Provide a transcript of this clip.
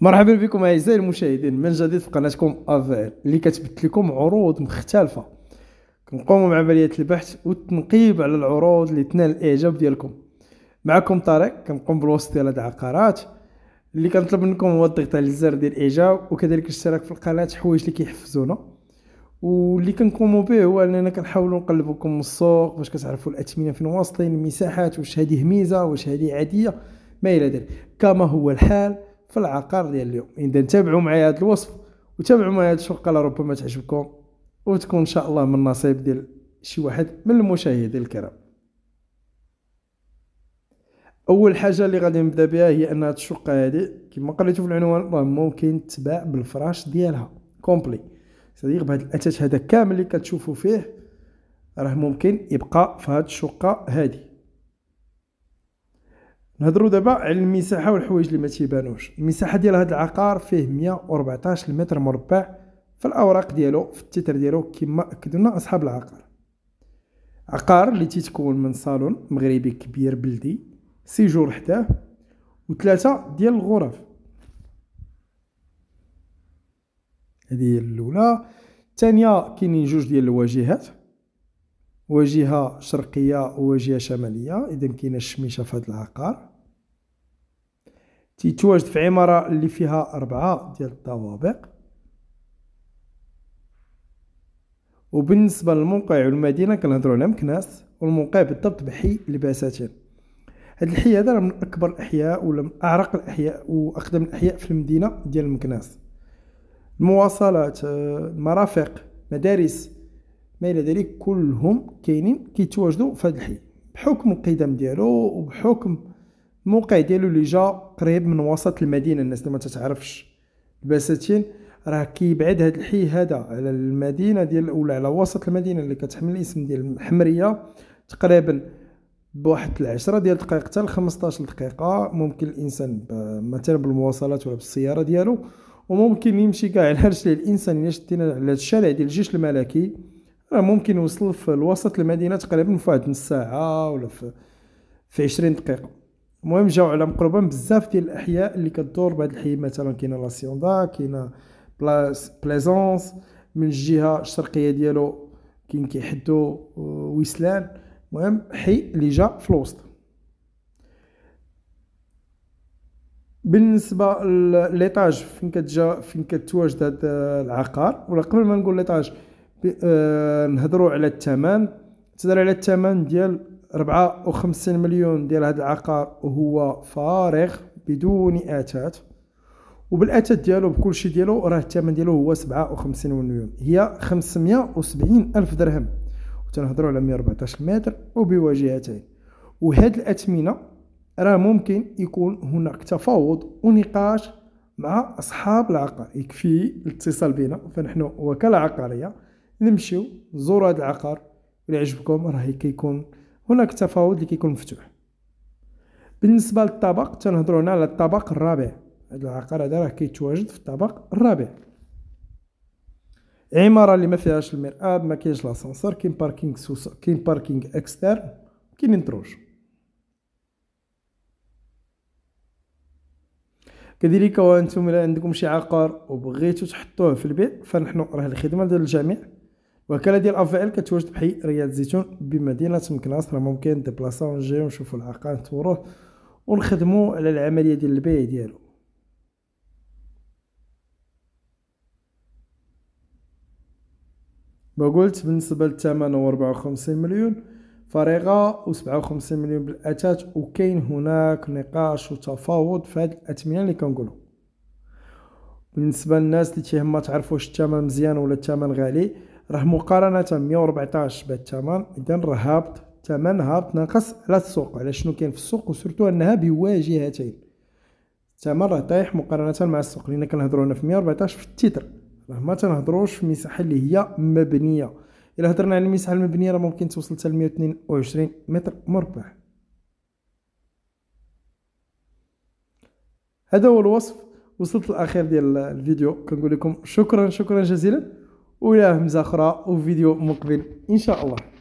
مرحبا بكم اعزائي المشاهدين من جديد في قناتكم افير اللي كتبث لكم عروض مختلفه كنقوموا بعمليه البحث والتنقيب على العروض اللي تنال الاعجاب ديالكم معكم طارق كنقوم بالوصف ديال العقارات اللي كنطلب منكم هو الضغط على الزر ديال الاعجاب وكذلك الاشتراك في القناه حوايج اللي كيحفزونا واللي كنقوموا به هو اننا كنحاولوا نقلبوكم السوق باش كتعرفوا الاثمنه فين واصلين المساحات واش هذه ميزه واش هذه عاديه ما الى ذلك كما هو الحال في العقار ديال اليوم اذا تابعوا معايا هذا الوصف وتابعوا معايا هذه الشقه لربما تعجبكم وتكون ان شاء الله من نصيب ديال شي واحد من المشاهدين الكرام اول حاجه اللي غادي نبدا بها هي ان هذه الشقه هذه كما قريتو في العنوان راه ممكن تباع بالفراش ديالها كومبلي صديق بهذا الاثاث هذا كامل اللي كتشوفوا فيه راه ممكن يبقى في هذه الشقه هذه نهضروا دابا على المساحه والحوايج اللي ما تيبانوش المساحه ديال هذا العقار فيه 114 متر مربع في الاوراق ديالو في التتر ديالو كما اكدوا لنا اصحاب العقار عقار اللي تيتكون من صالون مغربي كبير بلدي سيجور حداه وثلاثه ديال الغرف هذه هي الاولى الثانيه كاينين جوج ديال الواجهات واجهة شرقية وواجهة شمالية إذا كاين الشميشة في هذا العقار تيتواجد في عمارة اللي فيها أربعة ديال الطوابق وبالنسبة للموقع والمدينة كنهضرو على مكناس والموقع بالضبط بحي البساتين هاد الحي هذا من أكبر الأحياء ولا من أعرق الأحياء وأقدم الأحياء في المدينة ديال مكناس المواصلات آه، المرافق مدارس ما الى ذلك كلهم كاينين كيتواجدوا في هذا الحي بحكم القدم ديالو وبحكم الموقع ديالو اللي جا قريب من وسط المدينه الناس اللي ما تتعرفش البساتين راه كيبعد هذا الحي هذا على المدينه ديال ولا على وسط المدينه اللي كتحمل الاسم ديال الحمريه تقريبا بواحد العشرة ديال الدقائق حتى ل 15 دقيقة ممكن الإنسان مثلا بالمواصلات ولا بالسيارة ديالو وممكن يمشي كاع على رجليه الإنسان إلا شدينا على الشارع ديال الجيش الملكي راه ممكن يوصل في الوسط المدينه تقريبا في واحد نص ساعه ولا في عشرين 20 دقيقه المهم جاو على مقربا بزاف ديال الاحياء اللي كدور بهاد الحي مثلا كاينه لاسيوندا كاينه بلاس بليزونس من الجهه الشرقيه ديالو كاين كيحدو آه، ويسلان المهم حي اللي جا في الوسط بالنسبه لليطاج فين كتجا فين كتواجد هاد العقار ولا قبل ما نقول ليطاج آه، نهضروا على الثمن تهضر على الثمن ديال 54 مليون ديال هذا العقار وهو فارغ بدون اتات وبالاتات ديالو بكل شيء ديالو راه الثمن ديالو هو 57 مليون هي 570 الف درهم وتنهضروا على 114 متر وبواجهتين وهاد الاثمنه راه ممكن يكون هناك تفاوض ونقاش مع اصحاب العقار يكفي الاتصال بنا فنحن وكاله عقاريه نمشيو نزورو هذا العقار اللي عجبكم راه كيكون هناك تفاوض اللي كيكون مفتوح بالنسبه للطبق تنهضروا هنا على الطبق الرابع هذا العقار هذا راه كيتواجد في الطبق الرابع عماره اللي ما فيهاش المرآب ما كاينش لاسانسور كاين باركينغ سوس كاين باركينغ اكستر كاين انتروج كذلك وانتم الى عندكم شي عقار وبغيتو تحطوه في البيت فنحن راه الخدمه ديال الجميع وكالة ديال افعل كتواجد بحي رياض الزيتون بمدينه مكناس راه ممكن ديبلاصا ونجيو ونشوفو العقار نتوروه ونخدمو على العمليه ديال البيع ديالو ما قلت بالنسبه للثمن هو ربعة وخمسين مليون فريغه و وخمسين مليون بالاتات وكاين هناك نقاش وتفاوض في هاد الاثمنه اللي كنقولو بالنسبه للناس اللي تيهمها تعرف واش الثمن مزيان ولا الثمن غالي راه مقارنه 114 بالثمن اذا راه هابط الثمن هابط ناقص على السوق على شنو كاين في السوق وسورتو انها بواجهتين الثمن راه طايح مقارنه مع السوق لان كنهضروا هنا في 114 في التتر راه ما تنهضروش في المساحه اللي هي مبنيه الا هضرنا على المساحه المبنيه راه ممكن توصل حتى 122 متر مربع هذا هو الوصف وصلت الاخير ديال الفيديو كنقول لكم شكرا شكرا جزيلا ولا همزه اخرى وفيديو مقبل ان شاء الله